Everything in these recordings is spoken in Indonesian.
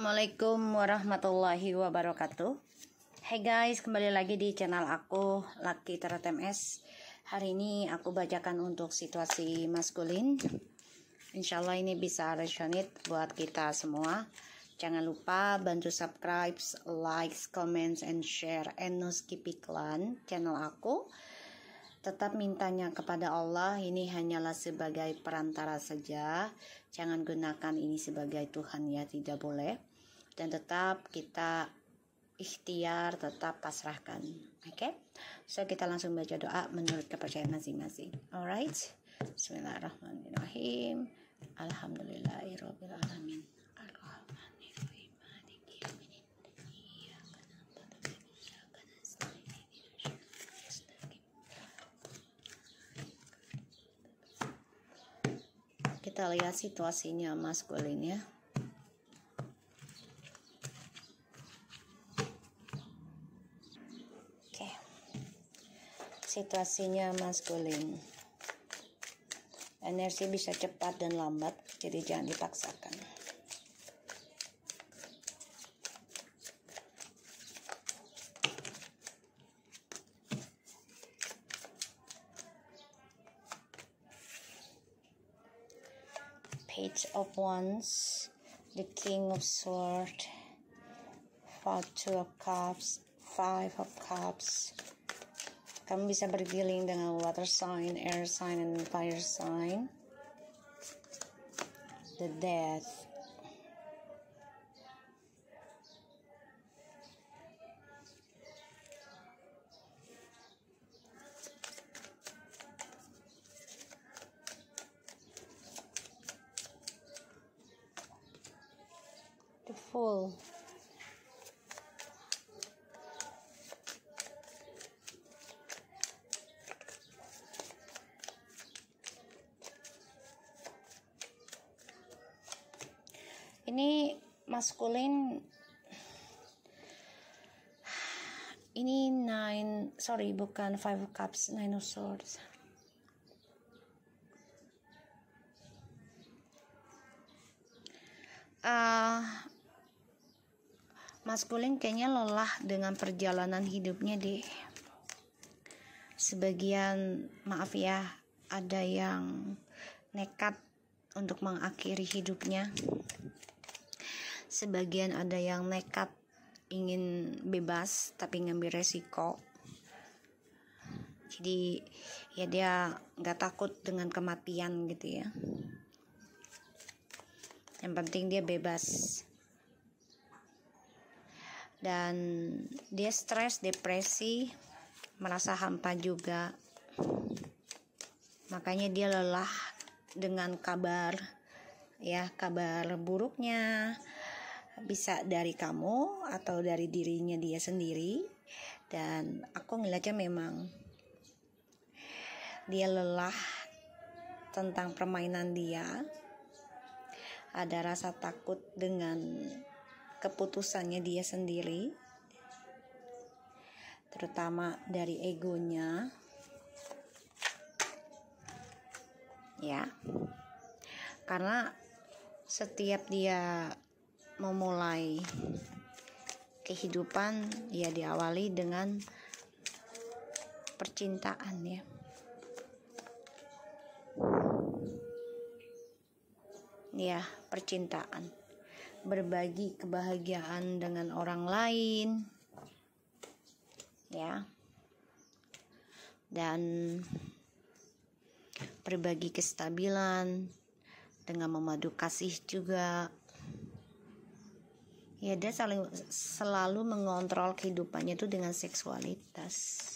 Assalamualaikum warahmatullahi wabarakatuh Hey guys, kembali lagi di channel aku Laki MS Hari ini aku bacakan untuk situasi maskulin Insyaallah ini bisa resonate buat kita semua Jangan lupa bantu subscribe, like, comment, and share And no skip iklan channel aku Tetap mintanya kepada Allah Ini hanyalah sebagai perantara saja Jangan gunakan ini sebagai Tuhan ya Tidak boleh dan tetap kita ikhtiar tetap pasrahkan oke okay? so kita langsung baca doa menurut kepercayaan masing-masing alright Bismillahirrahmanirrahim Alhamdulillahirrahmanirrahim kita lihat situasinya maskulin ya situasinya maskulin energi bisa cepat dan lambat jadi jangan dipaksakan page of wands the king of Swords, four two of cups five of cups Kamu bisa berdealing dengan water sign, air sign, and fire sign. The death. The full. maskulin ini nine sorry bukan five of cups nine of swords uh, maskulin kayaknya lelah dengan perjalanan hidupnya deh sebagian maaf ya ada yang nekat untuk mengakhiri hidupnya sebagian ada yang nekat ingin bebas tapi ngambil resiko jadi ya dia nggak takut dengan kematian gitu ya yang penting dia bebas dan dia stres depresi merasa hampa juga makanya dia lelah dengan kabar ya kabar buruknya bisa dari kamu atau dari dirinya dia sendiri dan aku ngeliatnya memang dia lelah tentang permainan dia ada rasa takut dengan keputusannya dia sendiri terutama dari egonya ya karena setiap dia memulai kehidupan ya diawali dengan percintaan ya. Ya, percintaan. Berbagi kebahagiaan dengan orang lain. Ya. Dan berbagi kestabilan dengan memadu kasih juga ya dia saling, selalu mengontrol kehidupannya itu dengan seksualitas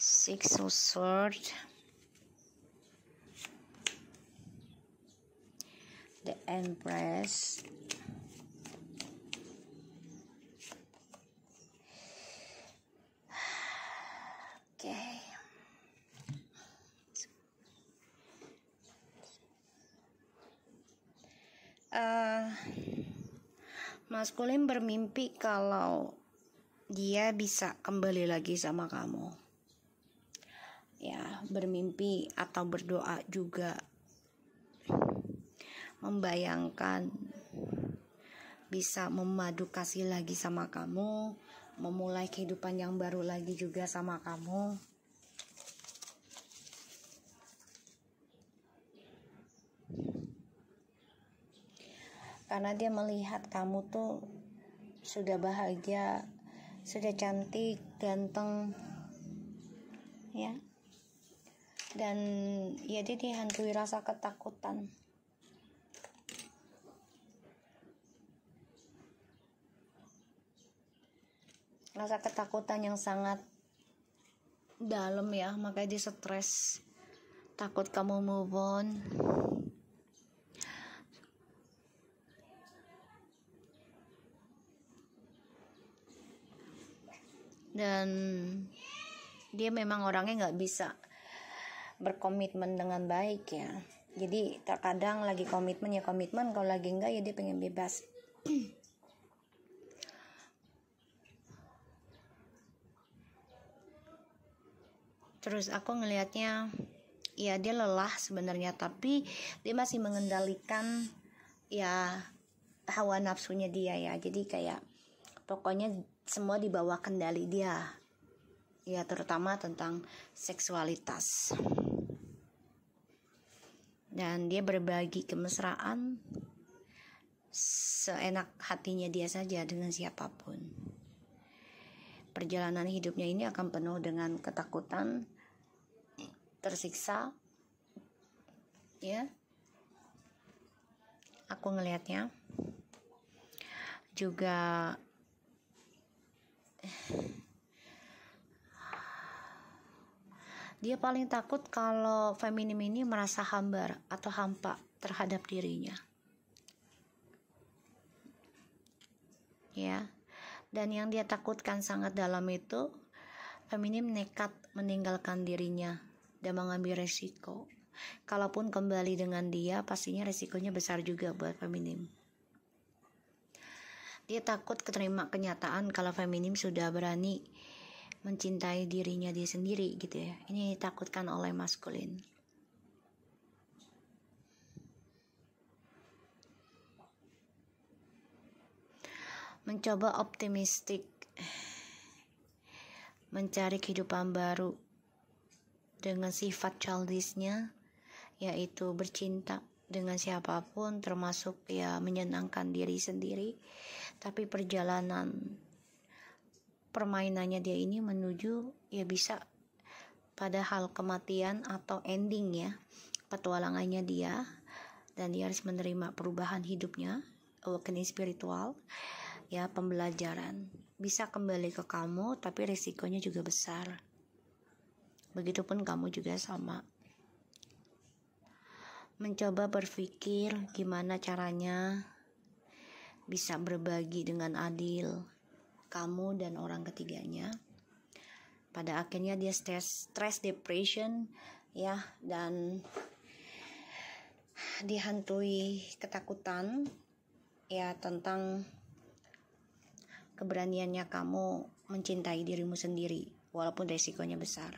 Six of Sword The Empress Eh, Mas Kulim bermimpi kalau dia bisa kembali lagi sama kamu. Ya, bermimpi atau berdoa juga membayangkan bisa memadu kasih lagi sama kamu, memulai kehidupan yang baru lagi juga sama kamu. Karena dia melihat kamu tuh sudah bahagia, sudah cantik, ganteng, ya. Dan ya dia dihantui rasa ketakutan. rasa ketakutan yang sangat dalam ya makanya dia stres takut kamu move on dan dia memang orangnya nggak bisa berkomitmen dengan baik ya jadi terkadang lagi komitmen ya komitmen kalau lagi enggak ya dia pengen bebas terus aku ngelihatnya ya dia lelah sebenarnya tapi dia masih mengendalikan ya hawa nafsunya dia ya jadi kayak pokoknya semua dibawa kendali dia ya terutama tentang seksualitas dan dia berbagi kemesraan seenak hatinya dia saja dengan siapapun perjalanan hidupnya ini akan penuh dengan ketakutan, tersiksa, ya. Aku ngelihatnya juga dia paling takut kalau feminim ini merasa hambar atau hampa terhadap dirinya. Ya. Dan yang dia takutkan sangat dalam itu, feminim nekat meninggalkan dirinya dan mengambil resiko. Kalaupun kembali dengan dia, pastinya resikonya besar juga buat feminim. Dia takut keterima kenyataan kalau feminim sudah berani mencintai dirinya dia sendiri gitu ya. Ini ditakutkan oleh maskulin. mencoba optimistik, mencari kehidupan baru dengan sifat childishnya, yaitu bercinta dengan siapapun, termasuk ya menyenangkan diri sendiri. Tapi perjalanan permainannya dia ini menuju ya bisa pada hal kematian atau ending ya petualangannya dia dan dia harus menerima perubahan hidupnya awakening spiritual ya pembelajaran bisa kembali ke kamu tapi risikonya juga besar begitupun kamu juga sama mencoba berpikir gimana caranya bisa berbagi dengan adil kamu dan orang ketiganya pada akhirnya dia stress stress depression ya dan dihantui ketakutan ya tentang keberaniannya kamu mencintai dirimu sendiri, walaupun resikonya besar.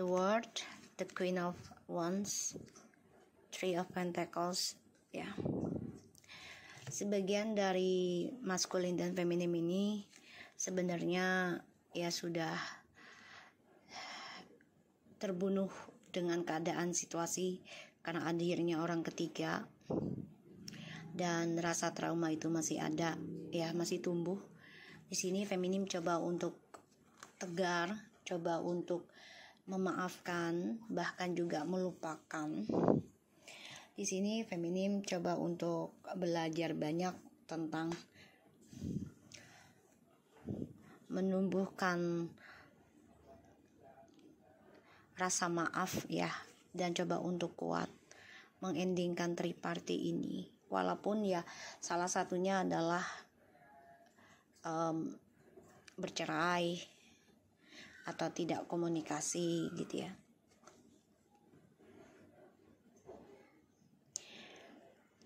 The World, The Queen of Wands, Three of Pentacles, ya. Yeah. Sebagian dari maskulin dan feminim ini sebenarnya ya sudah terbunuh dengan keadaan situasi karena akhirnya orang ketiga dan rasa trauma itu masih ada ya masih tumbuh di sini feminim coba untuk tegar coba untuk memaafkan bahkan juga melupakan di sini feminim coba untuk belajar banyak tentang menumbuhkan rasa maaf ya dan coba untuk kuat mengendingkan triparty ini walaupun ya salah satunya adalah um, bercerai atau tidak komunikasi gitu ya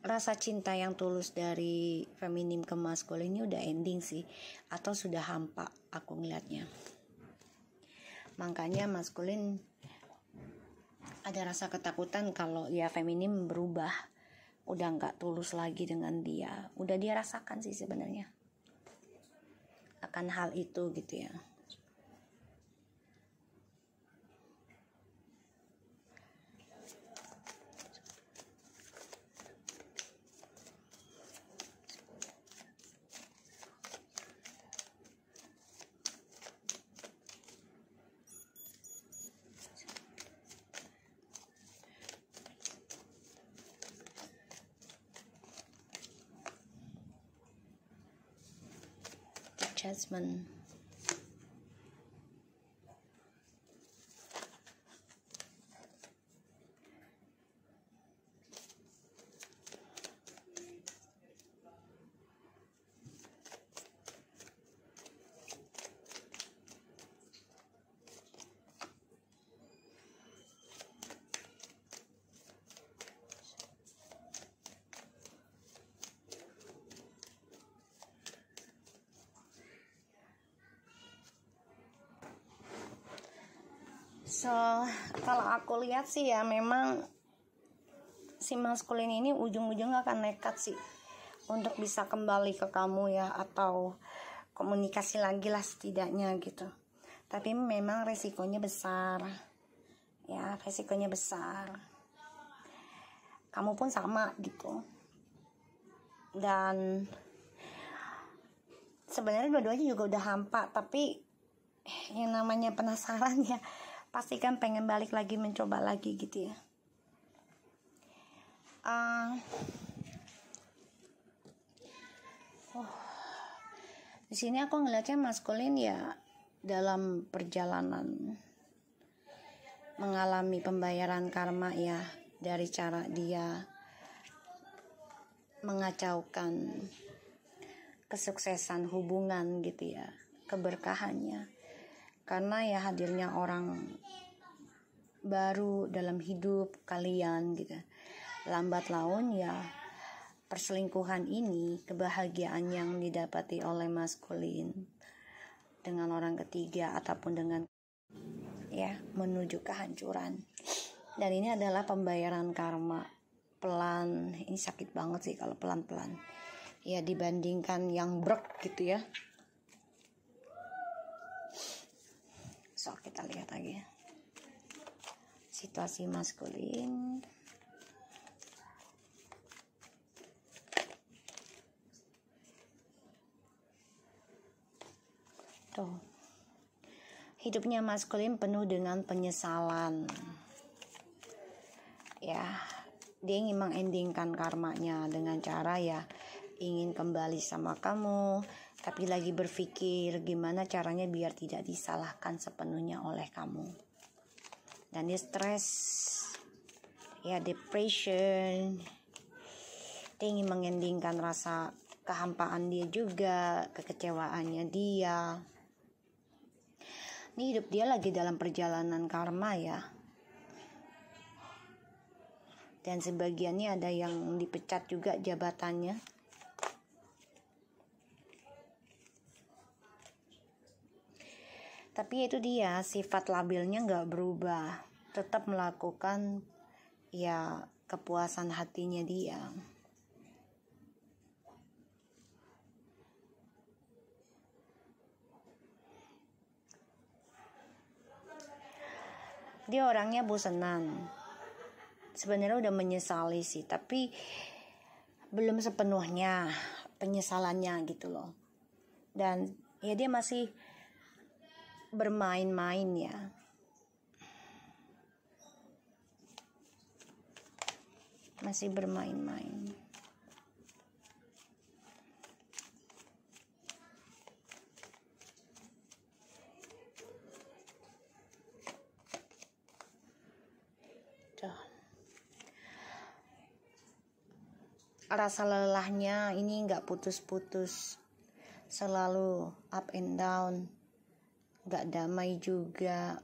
rasa cinta yang tulus dari feminim ke maskulin ini udah ending sih atau sudah hampa aku ngeliatnya makanya maskulin ada rasa ketakutan kalau ya feminim berubah udah nggak tulus lagi dengan dia udah dia rasakan sih sebenarnya akan hal itu gitu ya Jasmine. aku lihat sih ya memang si maskulin ini ujung-ujungnya akan nekat sih untuk bisa kembali ke kamu ya atau komunikasi lagi lah setidaknya gitu tapi memang resikonya besar ya resikonya besar kamu pun sama gitu dan sebenarnya dua-duanya juga udah hampa tapi yang namanya penasaran ya pastikan pengen balik lagi mencoba lagi gitu ya uh, oh, di sini aku ngeliatnya maskulin ya dalam perjalanan mengalami pembayaran karma ya dari cara dia mengacaukan kesuksesan hubungan gitu ya keberkahannya karena ya hadirnya orang baru dalam hidup kalian gitu lambat laun ya perselingkuhan ini kebahagiaan yang didapati oleh maskulin dengan orang ketiga ataupun dengan ya menuju kehancuran dan ini adalah pembayaran karma pelan ini sakit banget sih kalau pelan-pelan ya dibandingkan yang brek gitu ya so kita lihat lagi ya situasi maskulin tuh hidupnya maskulin penuh dengan penyesalan ya dia ingin mengendingkan karmanya dengan cara ya ingin kembali sama kamu tapi lagi berpikir gimana caranya biar tidak disalahkan sepenuhnya oleh kamu. Dan dia stres, ya depression, dia ingin mengendingkan rasa kehampaan dia juga, kekecewaannya dia. Ini hidup dia lagi dalam perjalanan karma ya. Dan sebagiannya ada yang dipecat juga jabatannya tapi itu dia sifat labilnya nggak berubah tetap melakukan ya kepuasan hatinya dia dia orangnya bosenan sebenarnya udah menyesali sih tapi belum sepenuhnya penyesalannya gitu loh dan ya dia masih bermain-main ya. Masih bermain-main. rasa lelahnya ini nggak putus-putus selalu up and down gak damai juga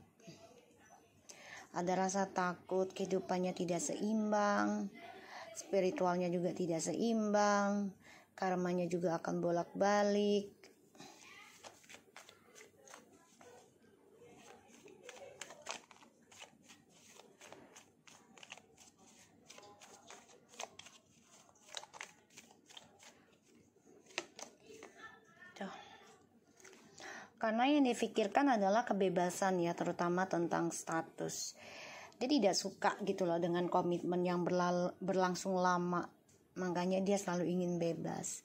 ada rasa takut kehidupannya tidak seimbang spiritualnya juga tidak seimbang karmanya juga akan bolak-balik Karena yang difikirkan adalah kebebasan ya, terutama tentang status. Dia tidak suka gitu loh dengan komitmen yang berlal- berlangsung lama. Makanya dia selalu ingin bebas.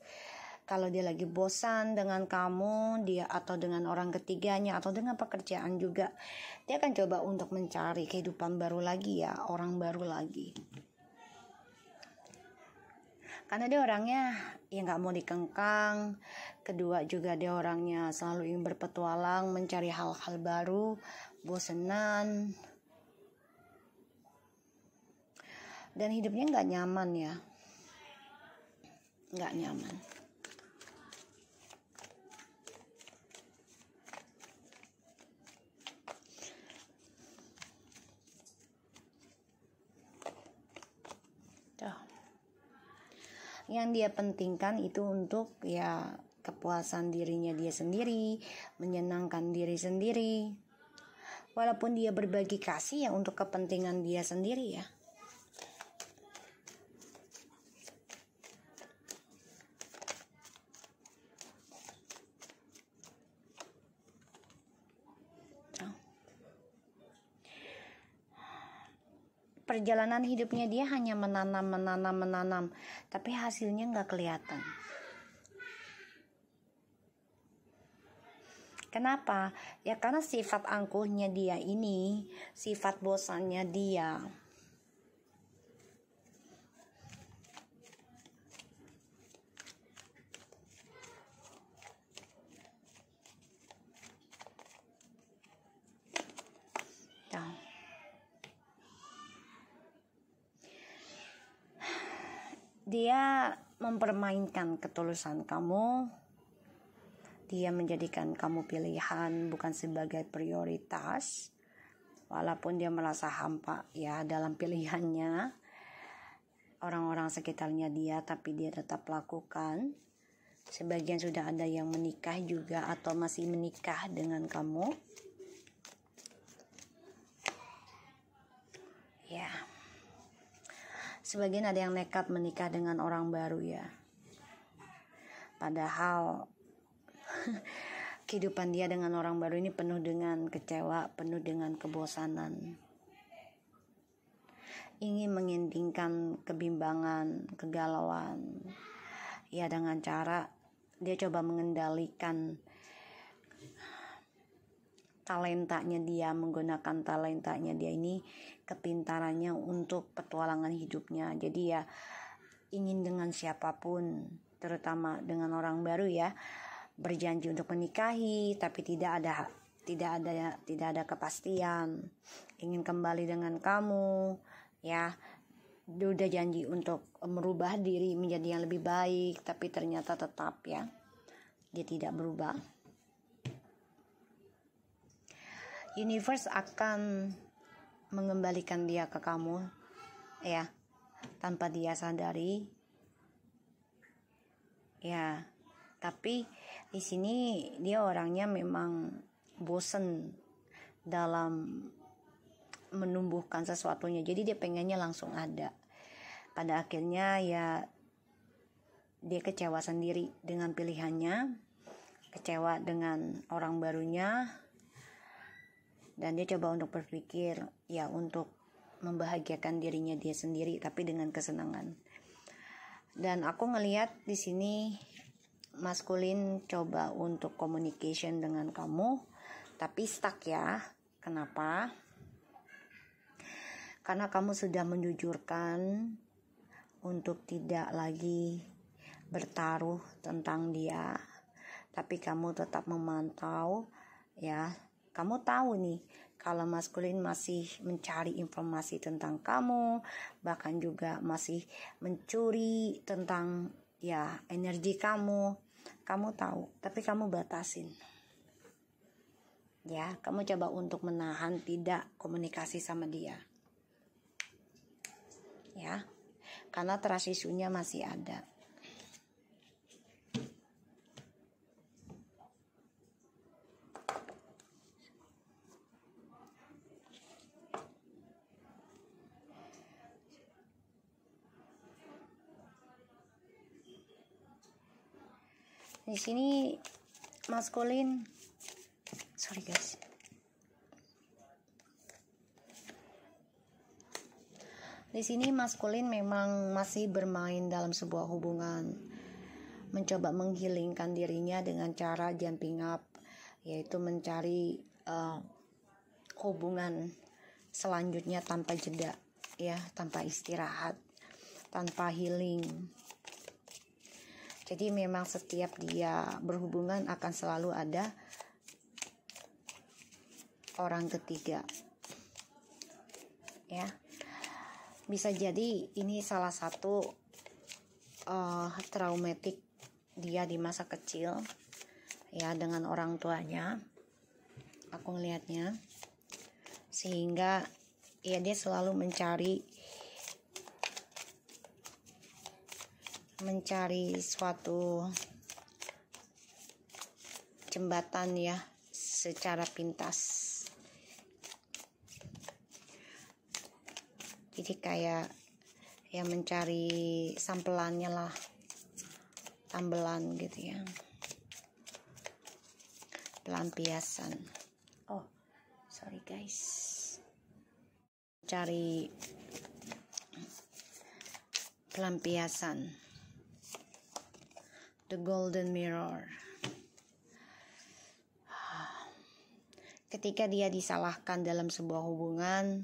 Kalau dia lagi bosan dengan kamu, dia atau dengan orang ketiganya atau dengan pekerjaan juga, dia akan coba untuk mencari kehidupan baru lagi ya, orang baru lagi karena dia orangnya ya nggak mau dikengkang kedua juga dia orangnya selalu ingin berpetualang mencari hal-hal baru bosenan dan hidupnya nggak nyaman ya nggak nyaman yang dia pentingkan itu untuk ya kepuasan dirinya dia sendiri, menyenangkan diri sendiri. Walaupun dia berbagi kasih ya untuk kepentingan dia sendiri ya. perjalanan hidupnya dia hanya menanam, menanam, menanam, tapi hasilnya nggak kelihatan. Kenapa? Ya karena sifat angkuhnya dia ini, sifat bosannya dia. Dia mempermainkan ketulusan kamu. Dia menjadikan kamu pilihan bukan sebagai prioritas. Walaupun dia merasa hampa ya dalam pilihannya. Orang-orang sekitarnya dia tapi dia tetap lakukan. Sebagian sudah ada yang menikah juga atau masih menikah dengan kamu. sebagian ada yang nekat menikah dengan orang baru ya. Padahal kehidupan dia dengan orang baru ini penuh dengan kecewa, penuh dengan kebosanan. Ingin mengindingkan kebimbangan, kegalauan. Ya dengan cara dia coba mengendalikan talentanya dia menggunakan talentanya dia ini kepintarannya untuk petualangan hidupnya jadi ya ingin dengan siapapun terutama dengan orang baru ya berjanji untuk menikahi tapi tidak ada tidak ada tidak ada kepastian ingin kembali dengan kamu ya udah janji untuk merubah diri menjadi yang lebih baik tapi ternyata tetap ya dia tidak berubah universe akan mengembalikan dia ke kamu ya tanpa dia sadari ya tapi di sini dia orangnya memang bosen dalam menumbuhkan sesuatunya jadi dia pengennya langsung ada pada akhirnya ya dia kecewa sendiri dengan pilihannya kecewa dengan orang barunya dan dia coba untuk berpikir ya untuk membahagiakan dirinya dia sendiri tapi dengan kesenangan dan aku ngeliat di sini maskulin coba untuk communication dengan kamu tapi stuck ya kenapa karena kamu sudah menjujurkan untuk tidak lagi bertaruh tentang dia tapi kamu tetap memantau ya kamu tahu nih kalau maskulin masih mencari informasi tentang kamu bahkan juga masih mencuri tentang ya energi kamu kamu tahu tapi kamu batasin ya kamu coba untuk menahan tidak komunikasi sama dia ya karena trust masih ada di sini maskulin sorry guys di sini maskulin memang masih bermain dalam sebuah hubungan mencoba menghilingkan dirinya dengan cara jumping up yaitu mencari uh, hubungan selanjutnya tanpa jeda ya tanpa istirahat tanpa healing jadi memang setiap dia berhubungan akan selalu ada orang ketiga. Ya. Bisa jadi ini salah satu uh, traumatik dia di masa kecil ya dengan orang tuanya aku ngelihatnya sehingga ya dia selalu mencari mencari suatu jembatan ya secara pintas jadi kayak ya mencari sampelannya lah tambelan gitu ya pelampiasan oh sorry guys cari pelampiasan The Golden Mirror. Ketika dia disalahkan dalam sebuah hubungan,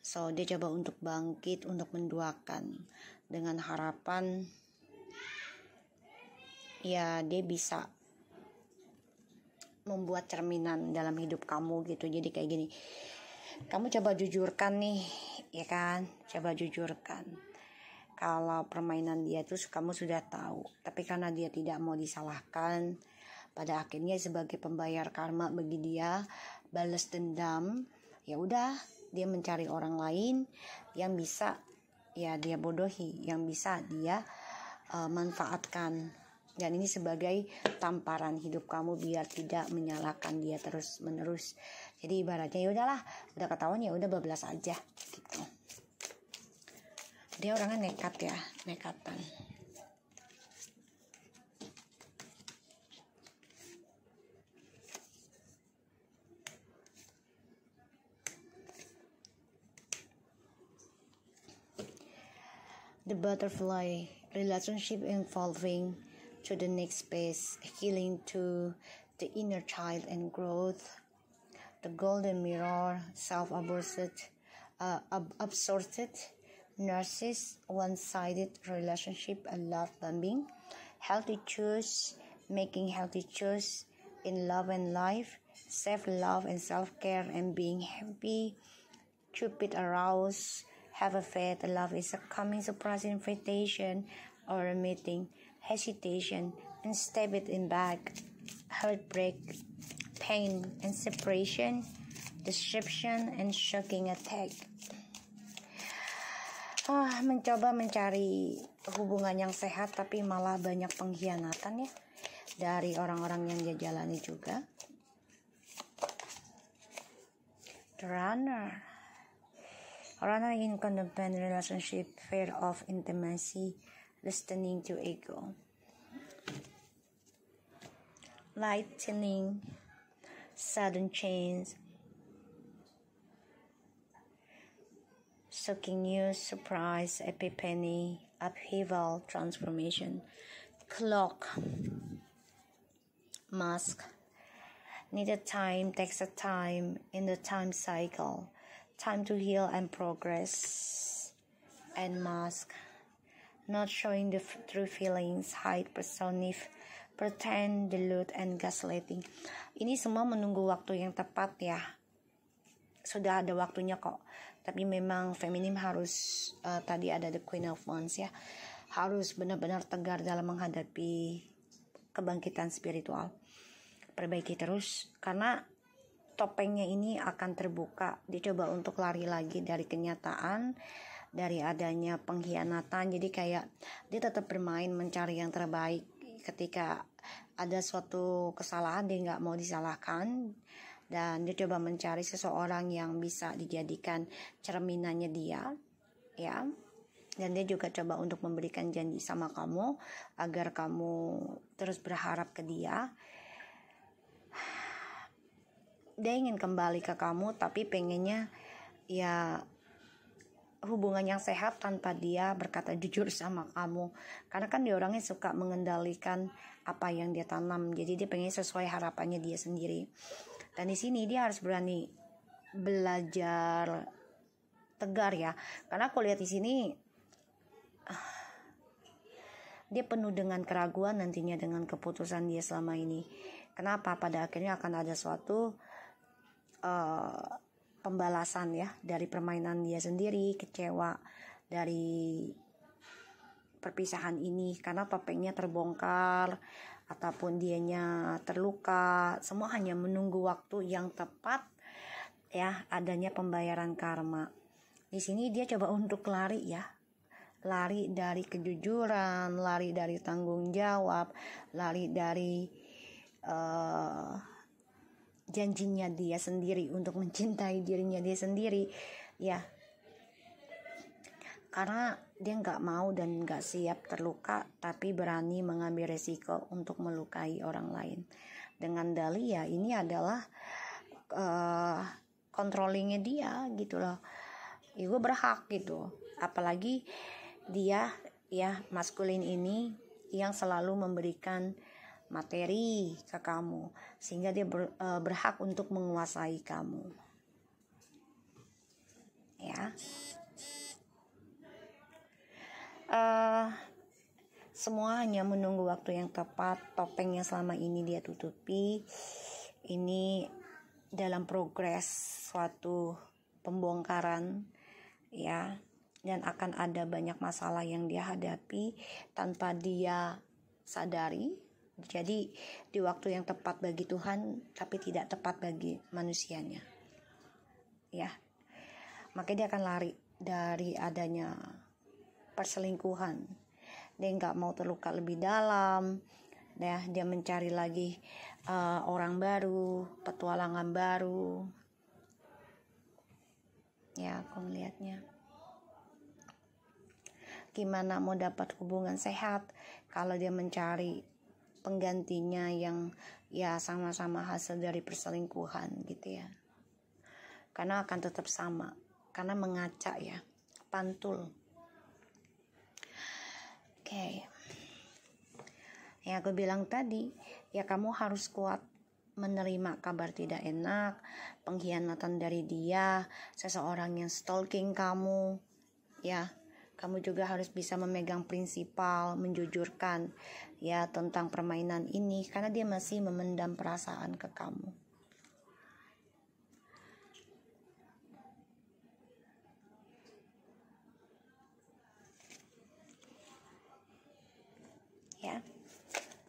so dia coba untuk bangkit, untuk menduakan dengan harapan ya dia bisa membuat cerminan dalam hidup kamu gitu. Jadi kayak gini. Kamu coba jujurkan nih, ya kan? Coba jujurkan kalau permainan dia terus kamu sudah tahu tapi karena dia tidak mau disalahkan pada akhirnya sebagai pembayar karma bagi dia balas dendam ya udah dia mencari orang lain yang bisa ya dia bodohi yang bisa dia uh, manfaatkan dan ini sebagai tamparan hidup kamu biar tidak menyalahkan dia terus menerus jadi ibaratnya ya udahlah udah ketahuan ya udah bablas aja gitu dia orangnya nekat ya nekatan The butterfly relationship involving to the next phase, healing to the inner child and growth. The golden mirror, self absorbed, uh, ab- absorbed nurses, one-sided relationship and love bombing, healthy choice, making healthy choice in love and life, self-love and self-care and being happy, cupid aroused, have a faith, love is a coming surprise invitation or a meeting, hesitation, and stab it in back, heartbreak, pain and separation, deception and shocking attack. ah, mencoba mencari hubungan yang sehat tapi malah banyak pengkhianatan ya dari orang-orang yang dia jalani juga. The runner. Runner in contemporary relationship, fear of intimacy, listening to ego. lightening sudden change, shocking news, surprise, epiphany, upheaval, transformation, clock, mask, needed time takes a time in the time cycle, time to heal and progress, and mask, not showing the f- true feelings, hide, personif, pretend, delude, and gaslighting. Ini semua menunggu waktu yang tepat ya. Sudah ada waktunya kok. tapi memang feminim harus uh, tadi ada the queen of wands ya harus benar-benar tegar dalam menghadapi kebangkitan spiritual perbaiki terus karena topengnya ini akan terbuka dicoba untuk lari lagi dari kenyataan dari adanya pengkhianatan jadi kayak dia tetap bermain mencari yang terbaik ketika ada suatu kesalahan dia nggak mau disalahkan dan dia coba mencari seseorang yang bisa dijadikan cerminannya dia ya dan dia juga coba untuk memberikan janji sama kamu agar kamu terus berharap ke dia dia ingin kembali ke kamu tapi pengennya ya hubungan yang sehat tanpa dia berkata jujur sama kamu karena kan dia orangnya suka mengendalikan apa yang dia tanam jadi dia pengen sesuai harapannya dia sendiri dan di sini dia harus berani belajar tegar ya. Karena aku lihat di sini ah, dia penuh dengan keraguan nantinya dengan keputusan dia selama ini. Kenapa pada akhirnya akan ada suatu uh, pembalasan ya dari permainan dia sendiri, kecewa dari perpisahan ini karena topengnya terbongkar ataupun dianya terluka semua hanya menunggu waktu yang tepat ya adanya pembayaran karma di sini dia coba untuk lari ya lari dari kejujuran lari dari tanggung jawab lari dari uh, janjinya dia sendiri untuk mencintai dirinya dia sendiri ya karena dia nggak mau dan nggak siap terluka tapi berani mengambil resiko untuk melukai orang lain dengan dalih ya ini adalah uh, controllingnya dia gitu loh ya berhak gitu apalagi dia ya maskulin ini yang selalu memberikan materi ke kamu sehingga dia ber, uh, berhak untuk menguasai kamu ya Semua hanya menunggu waktu yang tepat, topeng yang selama ini dia tutupi. Ini dalam progres suatu pembongkaran ya dan akan ada banyak masalah yang dia hadapi tanpa dia sadari. Jadi di waktu yang tepat bagi Tuhan tapi tidak tepat bagi manusianya. Ya. Makanya dia akan lari dari adanya perselingkuhan dia nggak mau terluka lebih dalam ya dia mencari lagi uh, orang baru petualangan baru ya aku melihatnya gimana mau dapat hubungan sehat kalau dia mencari penggantinya yang ya sama-sama hasil dari perselingkuhan gitu ya karena akan tetap sama karena mengacak ya pantul okay. yang aku bilang tadi ya kamu harus kuat menerima kabar tidak enak, pengkhianatan dari dia, seseorang yang stalking kamu, ya. Kamu juga harus bisa memegang prinsipal, menjujurkan ya tentang permainan ini karena dia masih memendam perasaan ke kamu.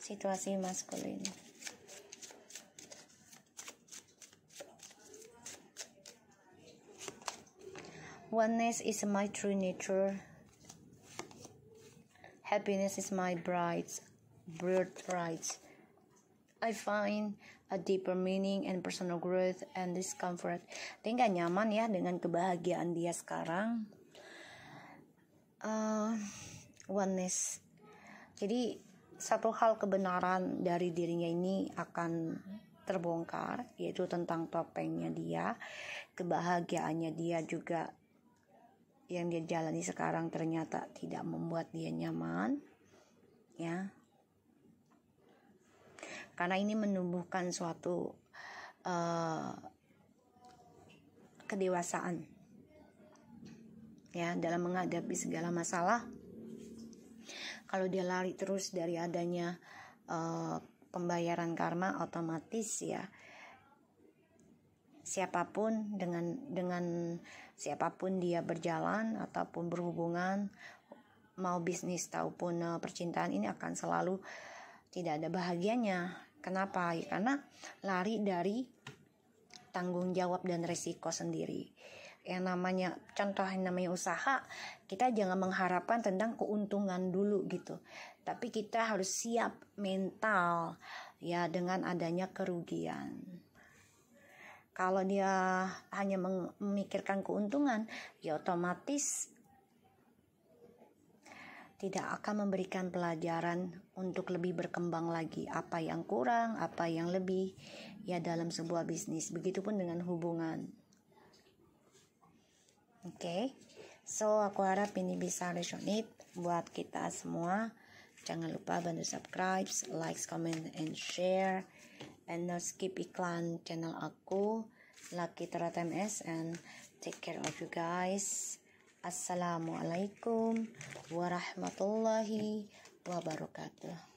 sitwasi masculine. Oneness is my true nature. Happiness is my bride's birthright. I find a deeper meaning and personal growth and discomfort. Dia nggak nyaman ya dengan kebahagiaan dia sekarang. Uh, oneness. Jadi satu hal kebenaran dari dirinya ini akan terbongkar yaitu tentang topengnya dia kebahagiaannya dia juga yang dia jalani sekarang ternyata tidak membuat dia nyaman ya karena ini menumbuhkan suatu uh, kedewasaan ya dalam menghadapi segala masalah kalau dia lari terus dari adanya uh, pembayaran karma otomatis ya siapapun dengan dengan siapapun dia berjalan ataupun berhubungan mau bisnis ataupun uh, percintaan ini akan selalu tidak ada bahagianya. Kenapa? Ya, karena lari dari tanggung jawab dan resiko sendiri yang namanya contoh yang namanya usaha kita jangan mengharapkan tentang keuntungan dulu gitu tapi kita harus siap mental ya dengan adanya kerugian kalau dia hanya memikirkan keuntungan ya otomatis tidak akan memberikan pelajaran untuk lebih berkembang lagi apa yang kurang apa yang lebih ya dalam sebuah bisnis begitupun dengan hubungan Oke. Okay? So, aku harap ini bisa resonate buat kita semua. Jangan lupa bantu subscribe, like, comment, and share. And not skip iklan channel aku, Lucky Tarot MS. And take care of you guys. Assalamualaikum warahmatullahi wabarakatuh.